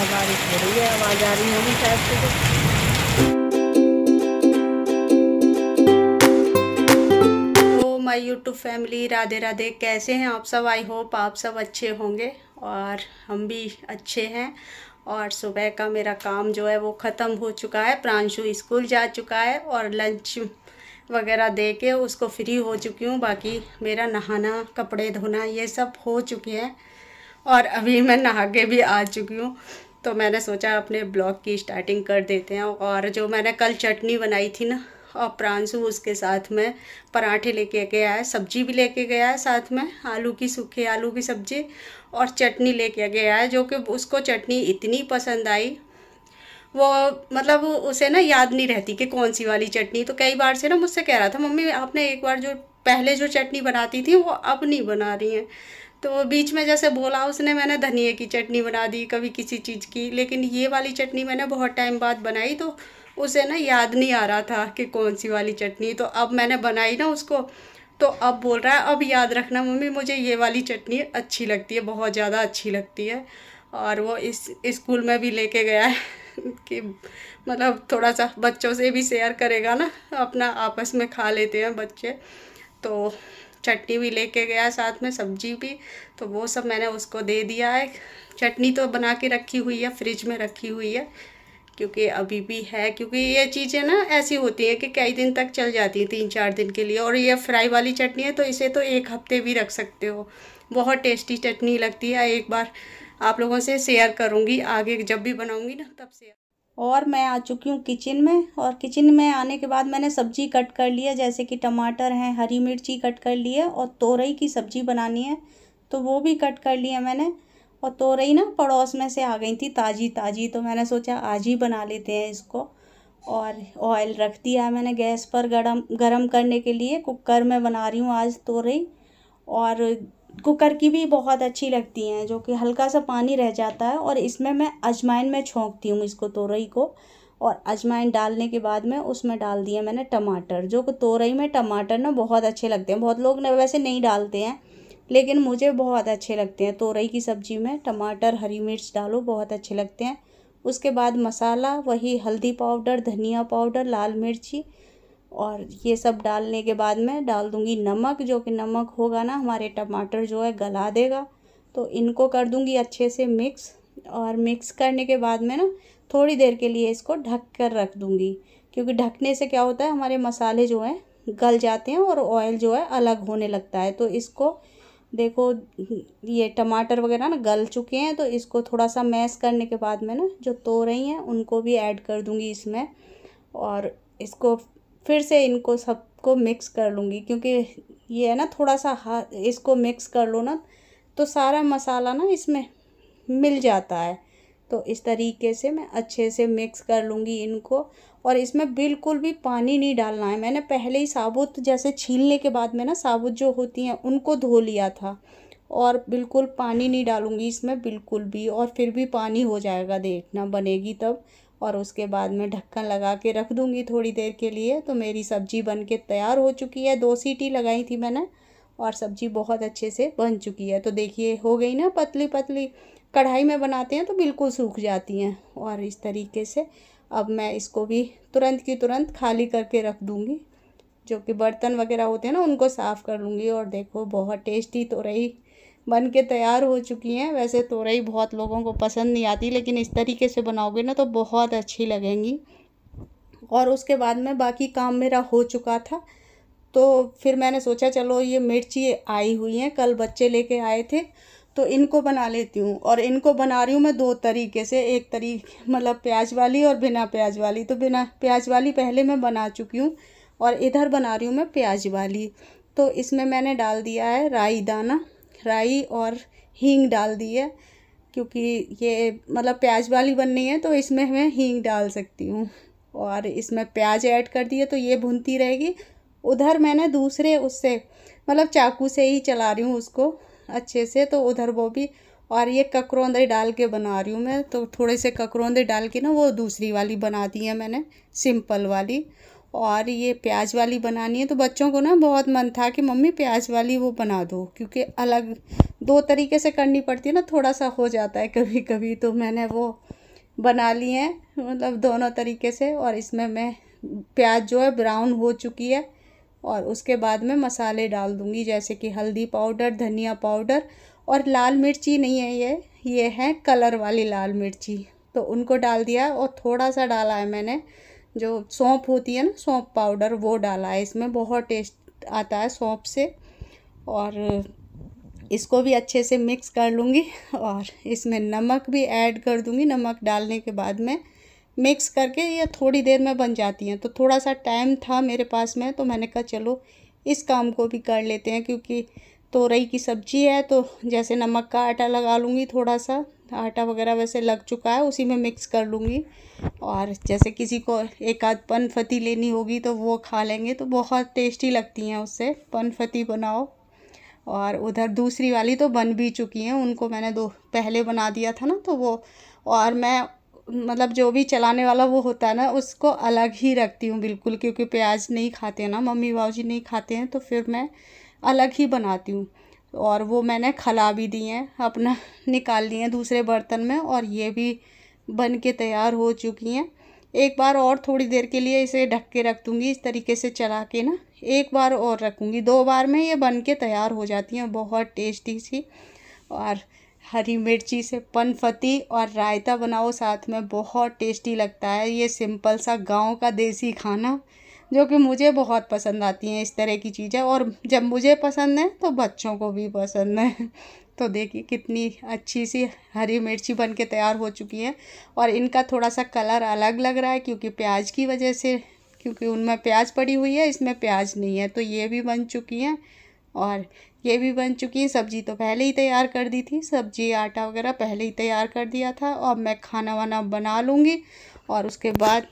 है बारिश हो रही है आवाज़ आ रही होगी शायद से तो माय फैमिली राधे राधे कैसे हैं आप सब आई होप आप सब अच्छे होंगे और हम भी अच्छे हैं और सुबह का मेरा काम जो है वो ख़त्म हो चुका है प्रांशु स्कूल जा चुका है और लंच वगैरह दे के उसको फ्री हो चुकी हूँ बाकी मेरा नहाना कपड़े धोना ये सब हो चुके हैं और अभी मैं नहा के भी आ चुकी हूँ तो मैंने सोचा अपने ब्लॉग की स्टार्टिंग कर देते हैं और जो मैंने कल चटनी बनाई थी ना और प्रांसू उसके साथ में पराठे लेके गया है सब्जी भी लेके गया है साथ में आलू की सूखे आलू की सब्जी और चटनी लेके गया है जो कि उसको चटनी इतनी पसंद आई वो मतलब उसे ना याद नहीं रहती कि कौन सी वाली चटनी तो कई बार से ना मुझसे कह रहा था मम्मी आपने एक बार जो पहले जो चटनी बनाती थी वो अब नहीं बना रही हैं तो बीच में जैसे बोला उसने मैंने धनिए की चटनी बना दी कभी किसी चीज़ की लेकिन ये वाली चटनी मैंने बहुत टाइम बाद बनाई तो उसे ना याद नहीं आ रहा था कि कौन सी वाली चटनी तो अब मैंने बनाई ना उसको तो अब बोल रहा है अब याद रखना मम्मी मुझे ये वाली चटनी अच्छी लगती है बहुत ज़्यादा अच्छी लगती है और वो इस स्कूल में भी लेके गया है कि मतलब थोड़ा सा बच्चों से भी शेयर करेगा ना अपना आपस में खा लेते हैं बच्चे तो चटनी भी लेके गया साथ में सब्जी भी तो वो सब मैंने उसको दे दिया है चटनी तो बना के रखी हुई है फ्रिज में रखी हुई है क्योंकि अभी भी है क्योंकि ये चीज़ें ना ऐसी होती हैं कि कई दिन तक चल जाती हैं तीन चार दिन के लिए और ये फ्राई वाली चटनी है तो इसे तो एक हफ्ते भी रख सकते हो बहुत टेस्टी चटनी लगती है एक बार आप लोगों से शेयर करूँगी आगे जब भी बनाऊँगी ना तब शेयर और मैं आ चुकी हूँ किचन में और किचन में आने के बाद मैंने सब्जी कट कर लिया जैसे कि टमाटर हैं हरी मिर्ची कट कर लिए और तोरई की सब्जी बनानी है तो वो भी कट कर लिया मैंने और तोरई ना पड़ोस में से आ गई थी ताज़ी ताज़ी तो मैंने सोचा आज ही बना लेते हैं इसको और ऑयल रख दिया है मैंने गैस पर गरम गरम करने के लिए कुकर में बना रही हूँ आज तोरई और कुकर की भी बहुत अच्छी लगती हैं जो कि हल्का सा पानी रह जाता है और इसमें मैं अजमाइन में छोंकती हूँ इसको तोरई को और अजमाइन डालने के बाद में उसमें डाल दिया मैंने टमाटर जो कि तोरई में टमाटर ना बहुत अच्छे लगते हैं बहुत लोग ना वैसे नहीं डालते हैं लेकिन मुझे बहुत अच्छे लगते हैं तोरई की सब्ज़ी में टमाटर हरी मिर्च डालो बहुत अच्छे लगते हैं उसके बाद मसाला वही हल्दी पाउडर धनिया पाउडर लाल मिर्ची और ये सब डालने के बाद मैं डाल दूँगी नमक जो कि नमक होगा ना हमारे टमाटर जो है गला देगा तो इनको कर दूँगी अच्छे से मिक्स और मिक्स करने के बाद मैं ना थोड़ी देर के लिए इसको ढक कर रख दूँगी क्योंकि ढकने से क्या होता है हमारे मसाले जो हैं गल जाते हैं और ऑयल जो है अलग होने लगता है तो इसको देखो ये टमाटर वगैरह ना गल चुके हैं तो इसको थोड़ा सा मैश करने के बाद मैं ना जो तो रही हैं उनको भी ऐड कर दूँगी इसमें और इसको फिर से इनको सबको मिक्स कर लूँगी क्योंकि ये है ना थोड़ा सा हाथ इसको मिक्स कर लो ना तो सारा मसाला ना इसमें मिल जाता है तो इस तरीके से मैं अच्छे से मिक्स कर लूँगी इनको और इसमें बिल्कुल भी पानी नहीं डालना है मैंने पहले ही साबुत जैसे छीलने के बाद में ना साबुत जो होती हैं उनको धो लिया था और बिल्कुल पानी नहीं डालूँगी इसमें बिल्कुल भी और फिर भी पानी हो जाएगा देखना बनेगी तब और उसके बाद में ढक्कन लगा के रख दूँगी थोड़ी देर के लिए तो मेरी सब्ज़ी बन के तैयार हो चुकी है दो सीटी लगाई थी मैंने और सब्ज़ी बहुत अच्छे से बन चुकी है तो देखिए हो गई ना पतली पतली कढ़ाई में बनाते हैं तो बिल्कुल सूख जाती हैं और इस तरीके से अब मैं इसको भी तुरंत की तुरंत खाली करके रख दूँगी जो कि बर्तन वगैरह होते हैं ना उनको साफ़ कर लूँगी और देखो बहुत टेस्टी तो रही बन के तैयार हो चुकी हैं वैसे तोरई बहुत लोगों को पसंद नहीं आती लेकिन इस तरीके से बनाओगे ना तो बहुत अच्छी लगेंगी और उसके बाद में बाकी काम मेरा हो चुका था तो फिर मैंने सोचा चलो ये मिर्ची आई हुई हैं कल बच्चे लेके आए थे तो इनको बना लेती हूँ और इनको बना रही हूँ मैं दो तरीके से एक तरीके मतलब प्याज वाली और बिना प्याज वाली तो बिना प्याज वाली पहले मैं बना चुकी हूँ और इधर बना रही हूँ मैं प्याज वाली तो इसमें मैंने डाल दिया है राई दाना राई और हींग डाल दी है क्योंकि ये मतलब प्याज वाली बननी है तो इसमें मैं हींग डाल सकती हूँ और इसमें प्याज ऐड कर दिए तो ये भुनती रहेगी उधर मैंने दूसरे उससे मतलब चाकू से ही चला रही हूँ उसको अच्छे से तो उधर वो भी और ये ककरौंदे डाल के बना रही हूँ मैं तो थोड़े से ककरौंदे डाल के ना वो दूसरी वाली बना दी है मैंने सिंपल वाली और ये प्याज वाली बनानी है तो बच्चों को ना बहुत मन था कि मम्मी प्याज वाली वो बना दो क्योंकि अलग दो तरीके से करनी पड़ती है ना थोड़ा सा हो जाता है कभी कभी तो मैंने वो बना ली है मतलब दोनों तरीके से और इसमें मैं प्याज जो है ब्राउन हो चुकी है और उसके बाद मैं मसाले डाल दूँगी जैसे कि हल्दी पाउडर धनिया पाउडर और लाल मिर्ची नहीं है ये ये है कलर वाली लाल मिर्ची तो उनको डाल दिया और थोड़ा सा डाला है मैंने जो सौंप होती है ना सौंप पाउडर वो डाला है इसमें बहुत टेस्ट आता है सौंप से और इसको भी अच्छे से मिक्स कर लूँगी और इसमें नमक भी ऐड कर दूँगी नमक डालने के बाद में मिक्स करके ये थोड़ी देर में बन जाती हैं तो थोड़ा सा टाइम था मेरे पास में तो मैंने कहा चलो इस काम को भी कर लेते हैं क्योंकि तोरई की सब्ज़ी है तो जैसे नमक का आटा लगा लूँगी थोड़ा सा आटा वगैरह वैसे लग चुका है उसी में मिक्स कर लूँगी और जैसे किसी को एक आध पनफती लेनी होगी तो वो खा लेंगे तो बहुत टेस्टी लगती हैं उससे पनफती बनाओ और उधर दूसरी वाली तो बन भी चुकी हैं उनको मैंने दो पहले बना दिया था ना तो वो और मैं मतलब जो भी चलाने वाला वो होता है ना उसको अलग ही रखती हूँ बिल्कुल क्योंकि प्याज नहीं खाते हैं ना मम्मी बाबूजी नहीं खाते हैं तो फिर मैं अलग ही बनाती हूँ और वो मैंने खला भी दी हैं अपना निकाल लिए हैं दूसरे बर्तन में और ये भी बन के तैयार हो चुकी हैं एक बार और थोड़ी देर के लिए इसे ढक के रख दूँगी इस तरीके से चला के ना एक बार और रखूँगी दो बार में ये बन के तैयार हो जाती हैं बहुत टेस्टी सी और हरी मिर्ची से पनफती और रायता बनाओ साथ में बहुत टेस्टी लगता है ये सिंपल सा गांव का देसी खाना जो कि मुझे बहुत पसंद आती हैं इस तरह की चीज़ें और जब मुझे पसंद है तो बच्चों को भी पसंद है तो देखिए कितनी अच्छी सी हरी मिर्ची बन के तैयार हो चुकी है और इनका थोड़ा सा कलर अलग लग रहा है क्योंकि प्याज की वजह से क्योंकि उनमें प्याज पड़ी हुई है इसमें प्याज नहीं है तो ये भी बन चुकी हैं और ये भी बन चुकी है सब्ज़ी तो पहले ही तैयार कर दी थी सब्ज़ी आटा वगैरह पहले ही तैयार कर दिया था और मैं खाना वाना बना लूँगी और उसके बाद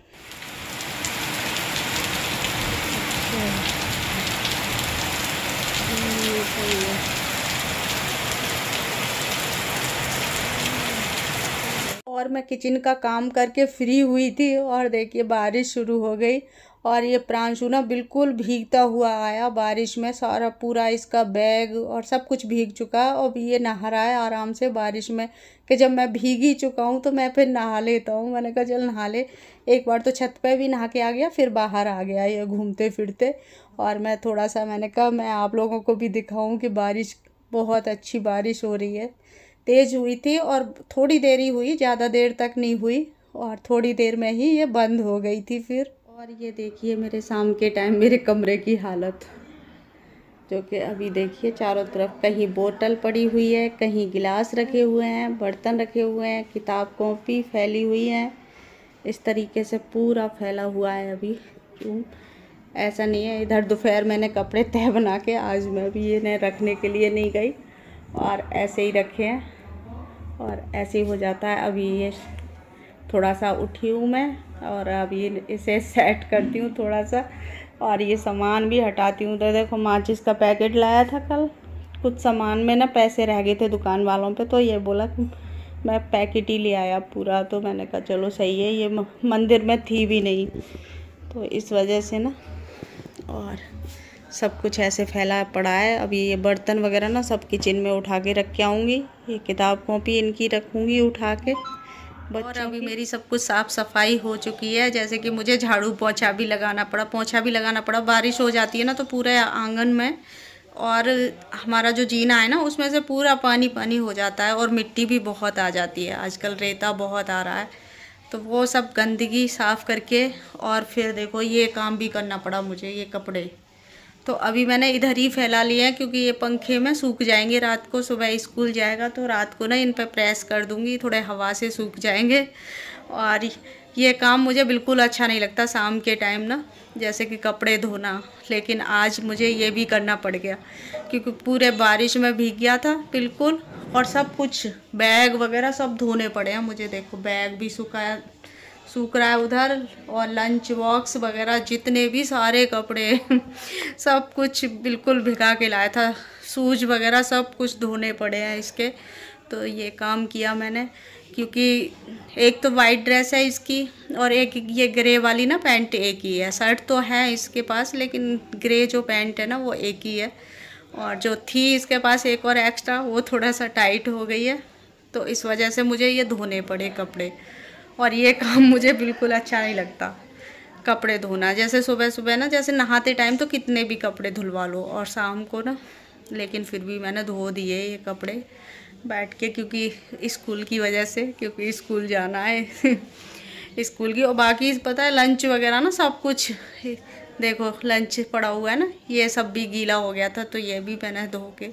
और मैं किचन का काम करके फ्री हुई थी और देखिए बारिश शुरू हो गई और ये प्रांशु ना बिल्कुल भीगता हुआ आया बारिश में सारा पूरा इसका बैग और सब कुछ भीग चुका और ये नहा रहा है आराम से बारिश में कि जब मैं भीग ही चुका हूँ तो मैं फिर नहा लेता हूँ मैंने कहा चल नहा ले एक बार तो छत पे भी नहा के आ गया फिर बाहर आ गया ये घूमते फिरते और मैं थोड़ा सा मैंने कहा मैं आप लोगों को भी दिखाऊँ कि बारिश बहुत अच्छी बारिश हो रही है तेज़ हुई थी और थोड़ी देर ही हुई ज़्यादा देर तक नहीं हुई और थोड़ी देर में ही ये बंद हो गई थी फिर और ये देखिए मेरे शाम के टाइम मेरे कमरे की हालत जो कि अभी देखिए चारों तरफ कहीं बोतल पड़ी हुई है कहीं गिलास रखे हुए हैं बर्तन रखे हुए हैं किताब कॉपी फैली हुई है इस तरीके से पूरा फैला हुआ है अभी ऐसा नहीं है इधर दोपहर मैंने कपड़े तय बना के आज मैं भी इन्हें रखने के लिए नहीं गई और ऐसे ही रखे हैं और ऐसे ही हो जाता है अभी ये थोड़ा सा उठी हूँ मैं और अब ये इसे सेट करती हूँ थोड़ा सा और ये सामान भी हटाती हूँ तो देखो माचिस का पैकेट लाया था कल कुछ सामान में ना पैसे रह गए थे दुकान वालों पे तो ये बोला कि मैं पैकेट ही ले आया पूरा तो मैंने कहा चलो सही है ये मंदिर में थी भी नहीं तो इस वजह से ना और सब कुछ ऐसे फैला पड़ा है अभी ये बर्तन वगैरह ना सब किचन में उठा के रख के आऊँगी ये किताब कॉपी इनकी रखूँगी उठा के और अभी मेरी सब कुछ साफ़ सफाई हो चुकी है जैसे कि मुझे झाड़ू पोछा भी लगाना पड़ा पोछा भी लगाना पड़ा बारिश हो जाती है ना तो पूरे आंगन में और हमारा जो जीना है ना उसमें से पूरा पानी पानी हो जाता है और मिट्टी भी बहुत आ जाती है आजकल रेता बहुत आ रहा है तो वो सब गंदगी साफ़ करके और फिर देखो ये काम भी करना पड़ा मुझे ये कपड़े तो अभी मैंने इधर ही फैला लिया है क्योंकि ये पंखे में सूख जाएंगे रात को सुबह स्कूल जाएगा तो रात को ना इन पर प्रेस कर दूँगी थोड़े हवा से सूख जाएंगे और ये काम मुझे बिल्कुल अच्छा नहीं लगता शाम के टाइम ना जैसे कि कपड़े धोना लेकिन आज मुझे ये भी करना पड़ गया क्योंकि पूरे बारिश में भीग गया था बिल्कुल और सब कुछ बैग वगैरह सब धोने पड़े हैं मुझे देखो बैग भी सुखाया सूख रहा है उधर और लंच बॉक्स वगैरह जितने भी सारे कपड़े सब कुछ बिल्कुल भिगा के लाया था सूज वगैरह सब कुछ धोने पड़े हैं इसके तो ये काम किया मैंने क्योंकि एक तो वाइट ड्रेस है इसकी और एक ये ग्रे वाली ना पैंट एक ही है शर्ट तो है इसके पास लेकिन ग्रे जो पैंट है ना वो एक ही है और जो थी इसके पास एक और एक्स्ट्रा वो थोड़ा सा टाइट हो गई है तो इस वजह से मुझे ये धोने पड़े कपड़े और ये काम मुझे बिल्कुल अच्छा नहीं लगता कपड़े धोना जैसे सुबह सुबह ना जैसे नहाते टाइम तो कितने भी कपड़े धुलवा लो और शाम को ना लेकिन फिर भी मैंने धो दिए ये कपड़े बैठ के क्योंकि स्कूल की वजह से क्योंकि स्कूल जाना है स्कूल की और बाकी पता है लंच वगैरह ना सब कुछ देखो लंच पड़ा हुआ है ना ये सब भी गीला हो गया था तो ये भी मैंने धो के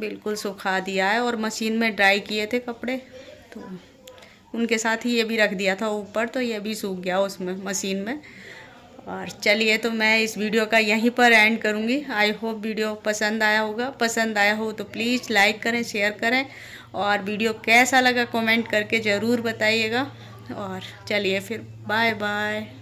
बिल्कुल सुखा दिया है और मशीन में ड्राई किए थे कपड़े तो उनके साथ ही ये भी रख दिया था ऊपर तो ये भी सूख गया उसमें मशीन में और चलिए तो मैं इस वीडियो का यहीं पर एंड करूँगी आई होप वीडियो पसंद आया होगा पसंद आया हो तो प्लीज़ लाइक करें शेयर करें और वीडियो कैसा लगा कमेंट करके ज़रूर बताइएगा और चलिए फिर बाय बाय